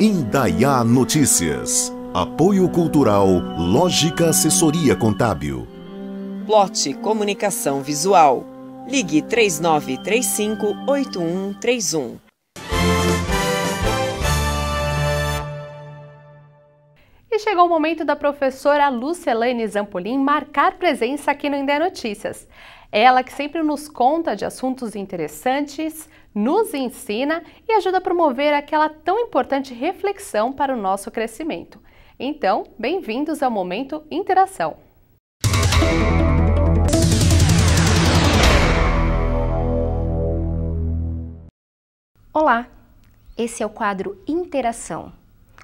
Indaiá Notícias. Apoio Cultural Lógica Assessoria Contábil. Plot Comunicação Visual. Ligue 3935-8131. E chegou o momento da professora Lucelane Zampolin marcar presença aqui no Indé Notícias. Ela que sempre nos conta de assuntos interessantes, nos ensina e ajuda a promover aquela tão importante reflexão para o nosso crescimento. Então, bem-vindos ao Momento Interação. Olá! Esse é o quadro Interação,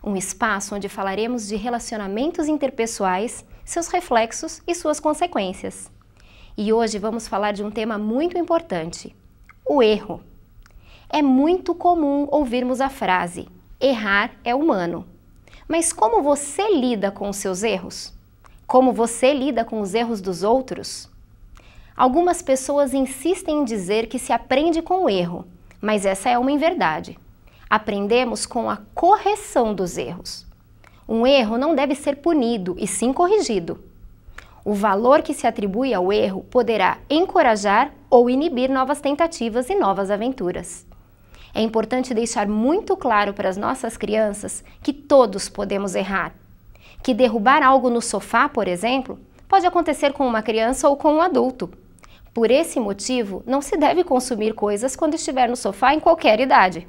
um espaço onde falaremos de relacionamentos interpessoais, seus reflexos e suas consequências. E hoje vamos falar de um tema muito importante: o erro. É muito comum ouvirmos a frase: errar é humano. Mas como você lida com os seus erros? Como você lida com os erros dos outros? Algumas pessoas insistem em dizer que se aprende com o erro, mas essa é uma inverdade. Aprendemos com a correção dos erros. Um erro não deve ser punido, e sim corrigido. O valor que se atribui ao erro poderá encorajar ou inibir novas tentativas e novas aventuras. É importante deixar muito claro para as nossas crianças que todos podemos errar. Que derrubar algo no sofá, por exemplo, pode acontecer com uma criança ou com um adulto. Por esse motivo, não se deve consumir coisas quando estiver no sofá em qualquer idade.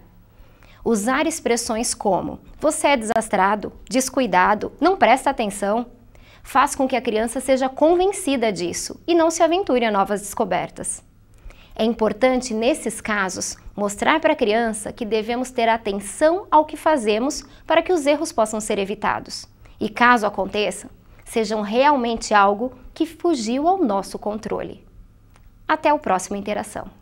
Usar expressões como você é desastrado, descuidado, não presta atenção, faz com que a criança seja convencida disso e não se aventure a novas descobertas. É importante, nesses casos, mostrar para a criança que devemos ter atenção ao que fazemos para que os erros possam ser evitados. E caso aconteça, sejam realmente algo que fugiu ao nosso controle. Até o próximo Interação!